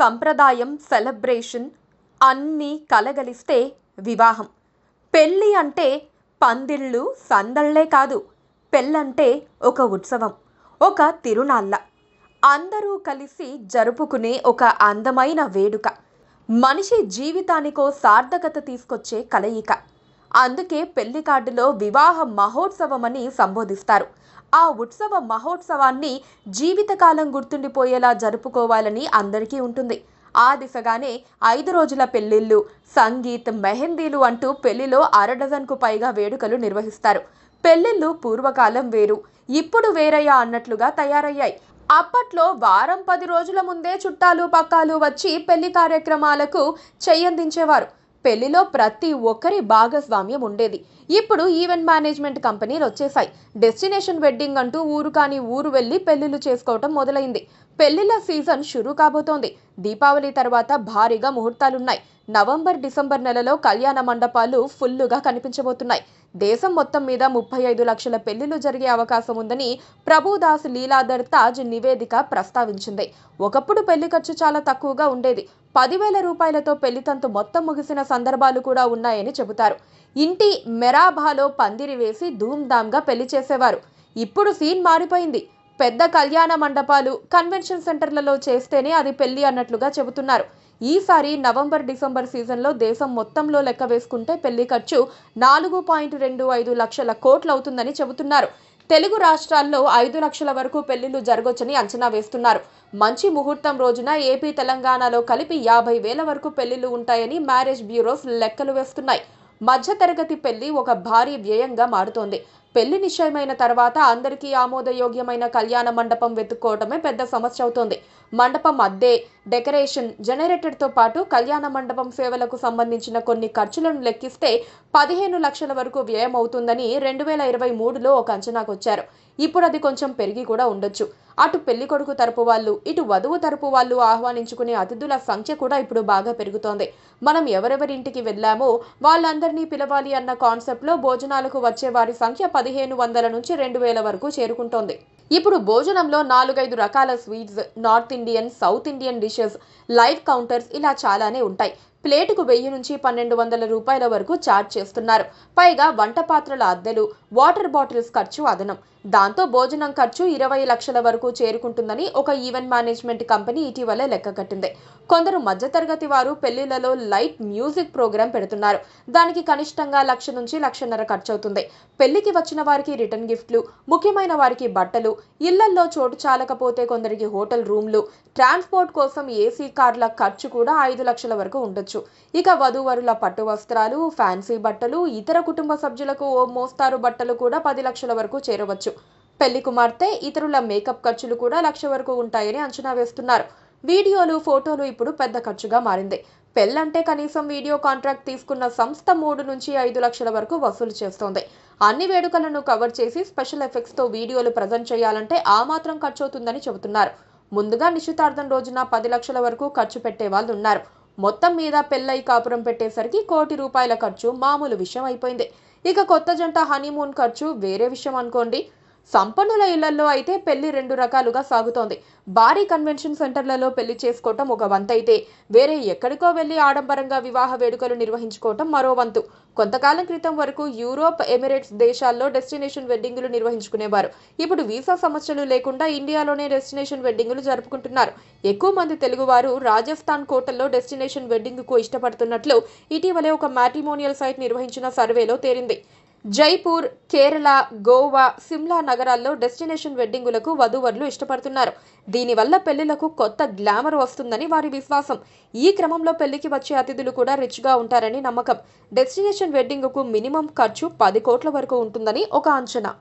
సంప్రదాయం సెలబ్రేషన్ అన్నీ కలగలిస్తే వివాహం పెళ్ళి అంటే పందిళ్ళు సందళ్లే కాదు పెళ్ళంటే ఒక ఉత్సవం ఒక తిరునాళ్ళ అందరూ కలిసి జరుపుకునే ఒక అందమైన వేడుక మనిషి జీవితానికో సార్థకత తీసుకొచ్చే కలయిక అందుకే పెళ్లి కార్డులో వివాహ మహోత్సవం అని సంబోధిస్తారు ఆ ఉత్సవ మహోత్సవాన్ని జీవితకాలం గుర్తుండిపోయేలా జరుపుకోవాలని అందరికీ ఉంటుంది ఆ దిశగానే ఐదు రోజుల పెళ్లిళ్ళు సంగీత్ మెహందీలు అంటూ పెళ్లిలో అరడజన్కు పైగా వేడుకలు నిర్వహిస్తారు పెళ్లిళ్ళు పూర్వకాలం వేరు ఇప్పుడు వేరయ్యా అన్నట్లుగా తయారయ్యాయి అప్పట్లో వారం పది రోజుల ముందే చుట్టాలు పక్కాలు వచ్చి పెళ్లి కార్యక్రమాలకు చెయ్యందించేవారు పెళ్లిలో ప్రతి ఒక్కరి భాగస్వామ్యం ఉండేది ఇప్పుడు ఈవెంట్ మేనేజ్మెంట్ కంపెనీలు వచ్చేసాయి డెస్టినేషన్ వెడ్డింగ్ అంటూ ఊరు కాని ఊరు వెళ్ళి పెళ్లిళ్లు చేసుకోవటం మొదలైంది పెళ్లిళ్ల సీజన్ షురు కాబోతోంది దీపావళి తర్వాత భారీగా ముహూర్తాలున్నాయి నవంబర్ డిసెంబర్ నెలలో కళ్యాణ మండపాలు ఫుల్లుగా కనిపించబోతున్నాయి దేశం మొత్తం మీద ముప్పై ఐదు లక్షల పెళ్లిళ్లు జరిగే అవకాశం ఉందని ప్రభుదాస్ లీలాధర్ తాజ్ నివేదిక ప్రస్తావించింది ఒకప్పుడు పెళ్లి ఖర్చు చాలా తక్కువగా ఉండేది పదివేల రూపాయలతో పెళ్లితంతు మొత్తం ముగిసిన సందర్భాలు కూడా ఉన్నాయని చెబుతారు ఇంటి మెరాభాలో పందిరి వేసి ధూమ్ధామ్గా పెళ్లి చేసేవారు ఇప్పుడు సీన్ మారిపోయింది పెద్ద కళ్యాణ మండపాలు కన్వెన్షన్ సెంటర్లలో చేస్తేనే అది పెళ్లి అన్నట్లుగా చెబుతున్నారు ఈసారి నవంబర్ డిసెంబర్ సీజన్లో దేశం మొత్తంలో లెక్క వేసుకుంటే పెళ్లి ఖర్చు నాలుగు పాయింట్ రెండు ఐదు లక్షల కోట్లు అవుతుందని చెబుతున్నారు తెలుగు రాష్ట్రాల్లో ఐదు లక్షల వరకు పెళ్లిళ్లు జరగొచ్చని అంచనా వేస్తున్నారు మంచి ముహూర్తం రోజున ఏపీ తెలంగాణలో కలిపి యాభై వేల వరకు పెళ్లిళ్లు ఉంటాయని మ్యారేజ్ బ్యూరోస్ లెక్కలు వేస్తున్నాయి మధ్యతరగతి పెళ్లి ఒక భారీ వ్యయంగా మారుతోంది పెళ్లి నిశ్చయమైన తర్వాత అందరికీ ఆమోదయోగ్యమైన కళ్యాణ మండపం వెతుక్కోవడమే పెద్ద సమస్య అవుతోంది మండపం అద్దె డెకరేషన్ జనరేటర్తో పాటు కళ్యాణ మండపం సేవలకు సంబంధించిన కొన్ని ఖర్చులను లెక్కిస్తే పదిహేను లక్షల వరకు వ్యయం అవుతుందని రెండు వేల ఇరవై మూడులో ఒక అంచనాకొచ్చారు ఇప్పుడు అది కొంచెం పెరిగి కూడా ఉండొచ్చు అటు పెళ్లి కొడుకు తరపు వాళ్ళు ఇటు వధువు తరపు వాళ్ళు ఆహ్వానించుకునే అతిథుల సంఖ్య కూడా ఇప్పుడు బాగా పెరుగుతోంది మనం ఎవరెవరింటికి వెళ్ళామో వాళ్ళందరినీ పిలవాలి అన్న కాన్సెప్ట్లో భోజనాలకు వచ్చే వారి సంఖ్య పదిహేను వందల నుంచి రెండు వేల వరకు చేరుకుంటోంది ఇప్పుడు భోజనంలో నాలుగైదు రకాల sweets north Indian south Indian dishes live counters ఇలా చాలానే ఉంటాయి ప్లేటుకు వెయ్యి నుంచి పన్నెండు వందల రూపాయల వరకు ఛార్జ్ చేస్తున్నారు పైగా వంట పాత్రల అద్దెలు వాటర్ బాటిల్స్ ఖర్చు అదనం దాంతో భోజనం ఖర్చు ఇరవై లక్షల వరకు చేరుకుంటుందని ఒక ఈవెంట్ మేనేజ్మెంట్ కంపెనీ ఇటీవలే లెక్క కట్టింది కొందరు మధ్యతరగతి వారు పెళ్లిళ్లలో లైట్ మ్యూజిక్ ప్రోగ్రాం పెడుతున్నారు దానికి కనిష్టంగా లక్ష నుంచి లక్షన్నర ఖర్చవుతుంది పెళ్లికి వచ్చిన వారికి రిటర్న్ గిఫ్ట్లు ముఖ్యమైన వారికి బట్టలు ఇళ్లల్లో చోటు చాలకపోతే కొందరికి హోటల్ రూమ్లు ట్రాన్స్పోర్ట్ కోసం ఏసీ కార్ల ఖర్చు కూడా ఐదు లక్షల వరకు ఉండొచ్చు చేసుకోవచ్చు ఇక వధూవరుల పట్టు వస్త్రాలు ఫ్యాన్సీ బట్టలు ఇతర కుటుంబ సభ్యులకు ఓ మోస్తారు బట్టలు కూడా పది లక్షల వరకు చేరవచ్చు పెళ్లి కుమార్తె ఇతరుల మేకప్ ఖర్చులు కూడా లక్ష వరకు ఉంటాయని అంచనా వేస్తున్నారు వీడియోలు ఫోటోలు ఇప్పుడు పెద్ద ఖర్చుగా మారింది పెళ్ళంటే కనీసం వీడియో కాంట్రాక్ట్ తీసుకున్న సంస్థ మూడు నుంచి ఐదు లక్షల వరకు వసూలు చేస్తోంది అన్ని వేడుకలను కవర్ చేసి స్పెషల్ ఎఫెక్ట్స్తో వీడియోలు ప్రజెంట్ చేయాలంటే ఆ మాత్రం ఖర్చు అవుతుందని చెబుతున్నారు ముందుగా నిశ్చితార్థం రోజున పది లక్షల వరకు ఖర్చు పెట్టే వాళ్ళు ఉన్నారు మొత్తం మీద పెళ్ళై కాపురం పెట్టేసరికి కోటి రూపాయల ఖర్చు మామూలు విషయం అయిపోయింది ఇక కొత్త జంట హనీమూన్ ఖర్చు వేరే విషయం అనుకోండి సంపన్నుల ఇళ్లలో అయితే పెళ్లి రెండు రకాలుగా సాగుతోంది భారీ కన్వెన్షన్ సెంటర్లలో పెళ్లి చేసుకోవటం ఒక వంత అయితే వేరే ఎక్కడికో వెళ్లి ఆడంబరంగా వివాహ వేడుకలు నిర్వహించుకోవటం మరో వంతు కొంతకాలం క్రితం వరకు యూరోప్ ఎమిరేట్స్ దేశాల్లో డెస్టినేషన్ వెడ్డింగులు నిర్వహించుకునేవారు ఇప్పుడు వీసా సమస్యలు లేకుండా ఇండియాలోనే డెస్టినేషన్ వెడ్డింగులు జరుపుకుంటున్నారు ఎక్కువ మంది తెలుగువారు రాజస్థాన్ కోటల్లో డెస్టినేషన్ వెడ్డింగ్కు ఇష్టపడుతున్నట్లు ఇటీవలే ఒక మ్యాట్రిమోనియల్ సైట్ నిర్వహించిన సర్వేలో తేలింది జైపూర్ కేరళ గోవా సిమ్లా నగరాల్లో డెస్టినేషన్ వెడ్డింగులకు వధూవరులు ఇష్టపడుతున్నారు దీనివల్ల పెళ్లిలకు కొత్త గ్లామర్ వస్తుందని వారి విశ్వాసం ఈ క్రమంలో పెళ్లికి వచ్చే అతిథులు కూడా రిచ్గా ఉంటారని నమ్మకం డెస్టినేషన్ వెడ్డింగ్కు మినిమం ఖర్చు పది కోట్ల వరకు ఉంటుందని ఒక అంచనా